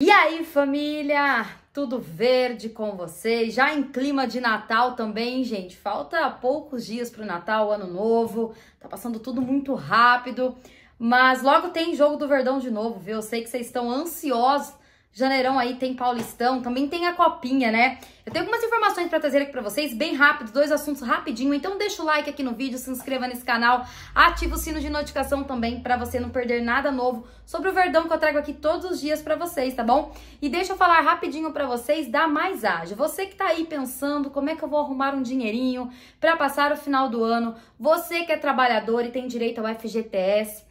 E aí, família? Tudo verde com vocês? Já em clima de Natal também, gente. Falta poucos dias para o Natal, Ano Novo. Tá passando tudo muito rápido. Mas logo tem jogo do Verdão de novo, viu? Eu sei que vocês estão ansiosos Janeirão aí tem Paulistão, também tem a Copinha, né? Eu tenho algumas informações para trazer aqui para vocês, bem rápido, dois assuntos rapidinho. Então deixa o like aqui no vídeo, se inscreva nesse canal, ativa o sino de notificação também para você não perder nada novo sobre o Verdão que eu trago aqui todos os dias para vocês, tá bom? E deixa eu falar rapidinho para vocês da Mais Ágil. Você que tá aí pensando como é que eu vou arrumar um dinheirinho para passar o final do ano, você que é trabalhador e tem direito ao FGTS,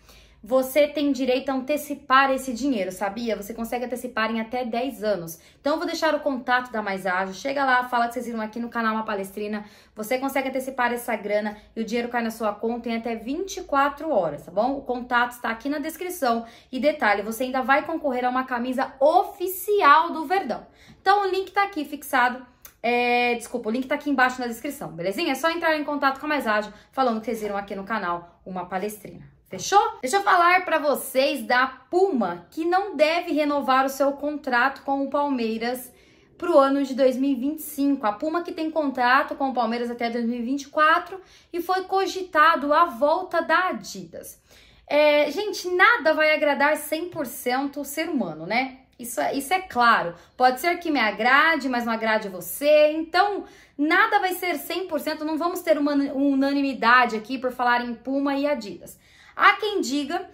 você tem direito a antecipar esse dinheiro, sabia? Você consegue antecipar em até 10 anos. Então eu vou deixar o contato da Mais Ágil. Chega lá, fala que vocês viram aqui no canal uma palestrina. Você consegue antecipar essa grana e o dinheiro cai na sua conta em até 24 horas, tá bom? O contato está aqui na descrição. E detalhe, você ainda vai concorrer a uma camisa oficial do Verdão. Então o link está aqui fixado. É, desculpa, o link tá aqui embaixo na descrição, belezinha? É só entrar em contato com a Mais Ágil, falando que vocês viram aqui no canal uma palestrina. Fechou? Deixa eu falar para vocês da Puma, que não deve renovar o seu contrato com o Palmeiras para o ano de 2025. A Puma que tem contrato com o Palmeiras até 2024 e foi cogitado a volta da Adidas. É, gente, nada vai agradar 100% o ser humano, né? Isso, é, isso é claro. Pode ser que me agrade, mas não agrade você. Então, nada vai ser 100%. Não vamos ter uma unanimidade aqui por falar em Puma e Adidas. Há quem diga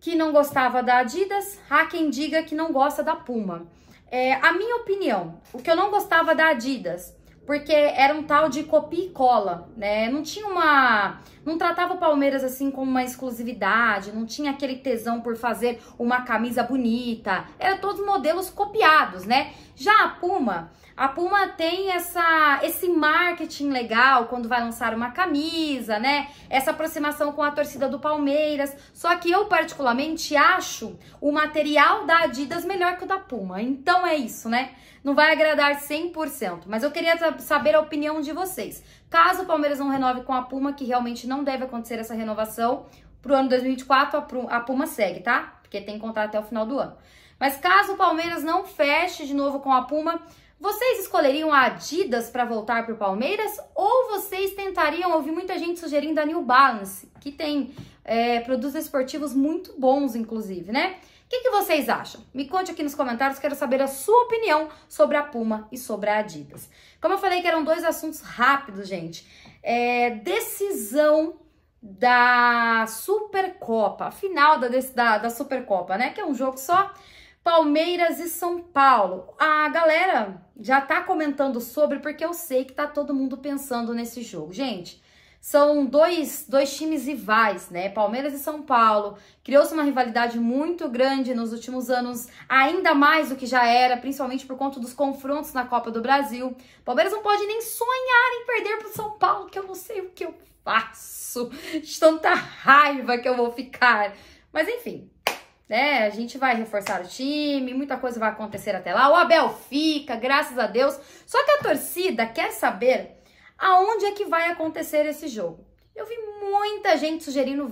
que não gostava da Adidas, há quem diga que não gosta da Puma. É, a minha opinião, o que eu não gostava da Adidas, porque era um tal de copia e cola, né? Não tinha uma não tratava o Palmeiras assim como uma exclusividade, não tinha aquele tesão por fazer uma camisa bonita. Era todos modelos copiados, né? Já a Puma, a Puma tem essa esse marketing legal quando vai lançar uma camisa, né? Essa aproximação com a torcida do Palmeiras. Só que eu particularmente acho o material da Adidas melhor que o da Puma. Então é isso, né? Não vai agradar 100%, mas eu queria saber a opinião de vocês. Caso o Palmeiras não renove com a Puma, que realmente não não deve acontecer essa renovação para o ano 2024, a Puma segue, tá? Porque tem contrato até o final do ano. Mas caso o Palmeiras não feche de novo com a Puma, vocês escolheriam a Adidas para voltar para o Palmeiras ou vocês tentariam? Ouvi muita gente sugerindo a New Balance, que tem é, produtos esportivos muito bons, inclusive, né? O que, que, vocês acham? Me conte aqui nos comentários, quero saber a sua opinião sobre a Puma e sobre a Adidas. Como eu falei que eram dois assuntos rápidos, gente. É, decisão da Supercopa, final da, da, da Supercopa, né? Que é um jogo só. Palmeiras e São Paulo. A galera já tá comentando sobre, porque eu sei que tá todo mundo pensando nesse jogo. Gente, são dois, dois times rivais, né? Palmeiras e São Paulo. Criou-se uma rivalidade muito grande nos últimos anos, ainda mais do que já era, principalmente por conta dos confrontos na Copa do Brasil. Palmeiras não pode nem sonhar em perder para o São Paulo, que eu não sei o que eu faço. De tanta raiva que eu vou ficar. Mas enfim, né? A gente vai reforçar o time, muita coisa vai acontecer até lá. O Abel fica, graças a Deus. Só que a torcida quer saber aonde é que vai acontecer esse jogo? Eu vi muita gente sugerindo,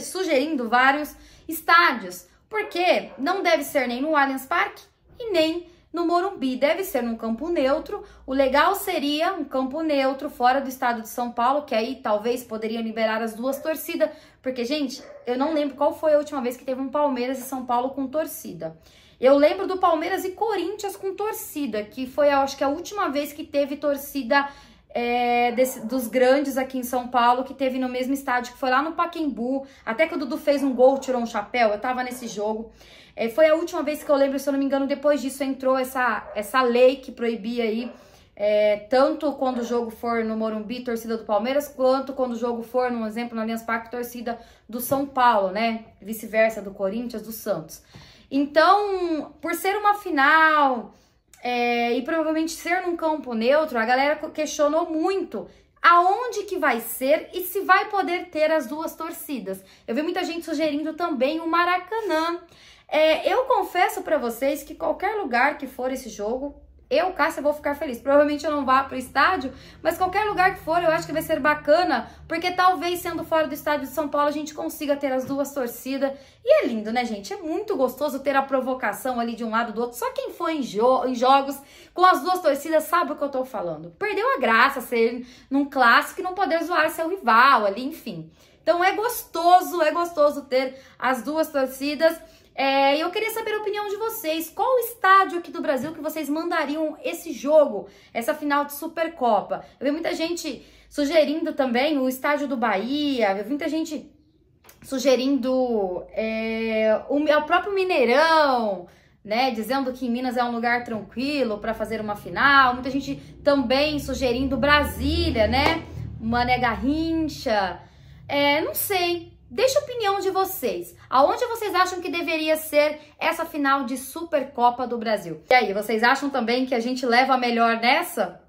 sugerindo vários estádios, porque não deve ser nem no Allianz Parque e nem no Morumbi, deve ser num campo neutro. O legal seria um campo neutro fora do estado de São Paulo, que aí talvez poderiam liberar as duas torcidas, porque gente, eu não lembro qual foi a última vez que teve um Palmeiras e São Paulo com torcida. Eu lembro do Palmeiras e Corinthians com torcida, que foi, acho que a última vez que teve torcida é, desse, dos grandes aqui em São Paulo, que teve no mesmo estádio, que foi lá no Paquembu. Até que o Dudu fez um gol, tirou um chapéu, eu tava nesse jogo. É, foi a última vez que eu lembro, se eu não me engano, depois disso entrou essa, essa lei que proibia aí, é, tanto quando o jogo for no Morumbi, torcida do Palmeiras, quanto quando o jogo for, num exemplo, no Allianz Parque, torcida do São Paulo, né? Vice-versa, do Corinthians, do Santos. Então, por ser uma final é, e provavelmente ser num campo neutro, a galera questionou muito aonde que vai ser e se vai poder ter as duas torcidas. Eu vi muita gente sugerindo também o Maracanã. É, eu confesso para vocês que qualquer lugar que for esse jogo, eu, Cássia, vou ficar feliz. Provavelmente eu não vá pro estádio, mas qualquer lugar que for, eu acho que vai ser bacana, porque talvez sendo fora do estádio de São Paulo, a gente consiga ter as duas torcidas. E é lindo, né, gente? É muito gostoso ter a provocação ali de um lado do outro. Só quem foi em, jo em jogos com as duas torcidas sabe o que eu tô falando. Perdeu a graça ser num clássico e não poder zoar seu rival ali, enfim. Então é gostoso, é gostoso ter as duas torcidas. É, eu queria saber a opinião de vocês. Qual estádio aqui do Brasil que vocês mandariam esse jogo, essa final de Supercopa? Eu vi muita gente sugerindo também o estádio do Bahia, eu vi muita gente sugerindo é, o, é o próprio Mineirão. Né, dizendo que Minas é um lugar tranquilo para fazer uma final. Muita gente também sugerindo Brasília, né? Mané Garrincha. É, não sei vocês, aonde vocês acham que deveria ser essa final de Supercopa do Brasil? E aí, vocês acham também que a gente leva a melhor nessa?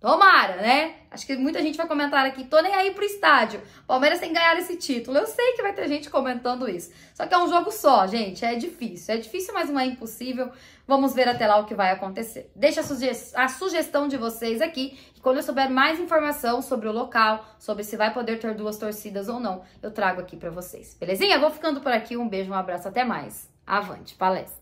Tomara, né? Acho que muita gente vai comentar aqui, tô nem aí pro estádio. Palmeiras tem ganhar esse título. Eu sei que vai ter gente comentando isso. Só que é um jogo só, gente. É difícil. É difícil, mas não é impossível. Vamos ver até lá o que vai acontecer. Deixa a, suge a sugestão de vocês aqui. E quando eu souber mais informação sobre o local, sobre se vai poder ter duas torcidas ou não, eu trago aqui para vocês. Belezinha? Vou ficando por aqui. Um beijo, um abraço, até mais. Avante, palestra!